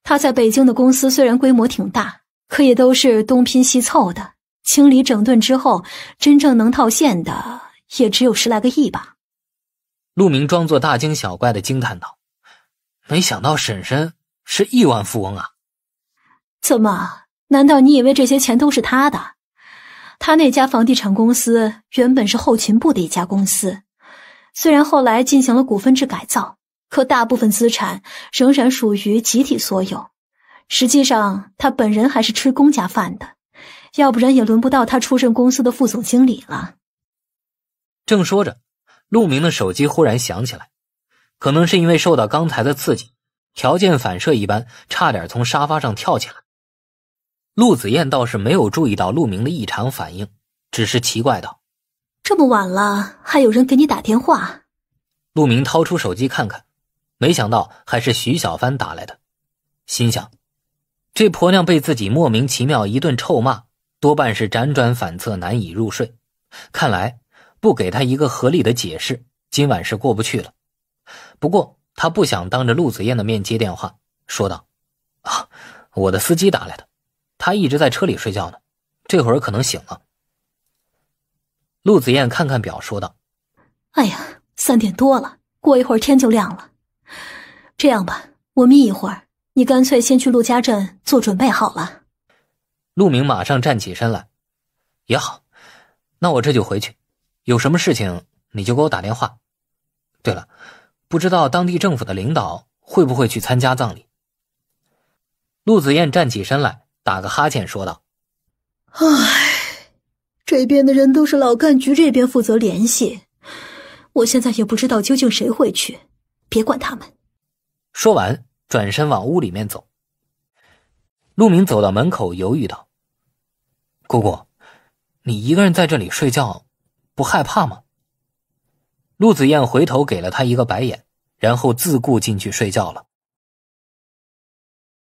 他在北京的公司虽然规模挺大，可也都是东拼西凑的。清理整顿之后，真正能套现的也只有十来个亿吧。陆明装作大惊小怪的惊叹道。没想到婶婶是亿万富翁啊！怎么？难道你以为这些钱都是他的？他那家房地产公司原本是后勤部的一家公司，虽然后来进行了股份制改造，可大部分资产仍然属于集体所有。实际上，他本人还是吃公家饭的，要不然也轮不到他出任公司的副总经理了。正说着，陆明的手机忽然响起来。可能是因为受到刚才的刺激，条件反射一般，差点从沙发上跳起来。陆子燕倒是没有注意到陆明的异常反应，只是奇怪道：“这么晚了，还有人给你打电话？”陆明掏出手机看看，没想到还是徐小帆打来的，心想：“这婆娘被自己莫名其妙一顿臭骂，多半是辗转反侧难以入睡。看来不给她一个合理的解释，今晚是过不去了。”不过他不想当着陆子燕的面接电话，说道：“啊，我的司机打来的，他一直在车里睡觉呢，这会儿可能醒了。”陆子燕看看表，说道：“哎呀，三点多了，过一会儿天就亮了。这样吧，我眯一会儿，你干脆先去陆家镇做准备好了。”陆明马上站起身来：“也好，那我这就回去，有什么事情你就给我打电话。对了。”不知道当地政府的领导会不会去参加葬礼？陆子燕站起身来，打个哈欠，说道：“哎，这边的人都是老干局这边负责联系，我现在也不知道究竟谁会去。别管他们。”说完，转身往屋里面走。陆明走到门口，犹豫道：“姑姑，你一个人在这里睡觉，不害怕吗？”陆子燕回头给了他一个白眼，然后自顾进去睡觉了。